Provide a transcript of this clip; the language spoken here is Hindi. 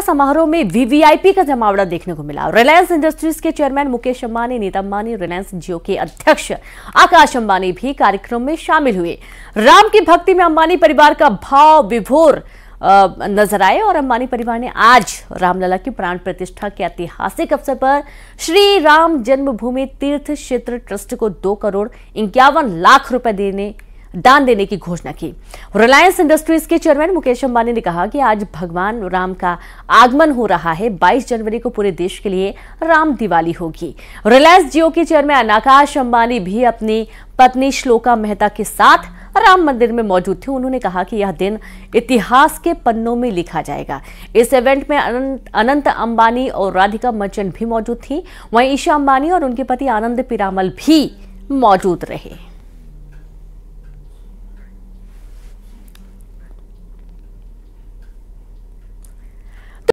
पुरस्कार समारोह में वीवीआईपी का जमावड़ा देखने को मिला रिलायंस इंडस्ट्रीज के चेयरमैन मुकेश अंबानी नीता अंबानी रिलायंस जियो के अध्यक्ष आकाश अंबानी भी कार्यक्रम में शामिल हुए राम की भक्ति में अंबानी परिवार का भाव विभोर नजर आए और अंबानी परिवार ने आज रामलला की प्राण प्रतिष्ठा के ऐतिहासिक अवसर पर श्री राम जन्मभूमि तीर्थ क्षेत्र ट्रस्ट को दो करोड़ इक्यावन लाख रुपए देने दान देने की घोषणा की रिलायंस इंडस्ट्रीज के चेयरमैन मुकेश अंबानी ने कहा कि आज भगवान राम का आगमन हो रहा है 22 जनवरी को पूरे देश के लिए राम दिवाली होगी रिलायंस जियो के चेयरमैन आकाश अंबानी भी अपनी पत्नी श्लोका मेहता के साथ राम मंदिर में मौजूद थे उन्होंने कहा कि यह दिन इतिहास के पन्नों में लिखा जाएगा इस इवेंट में अनंत अनंत अंबानी और राधिका मर्चेंट भी मौजूद थी वहीं ईशा अंबानी और उनके पति आनंद पिरामल भी मौजूद रहे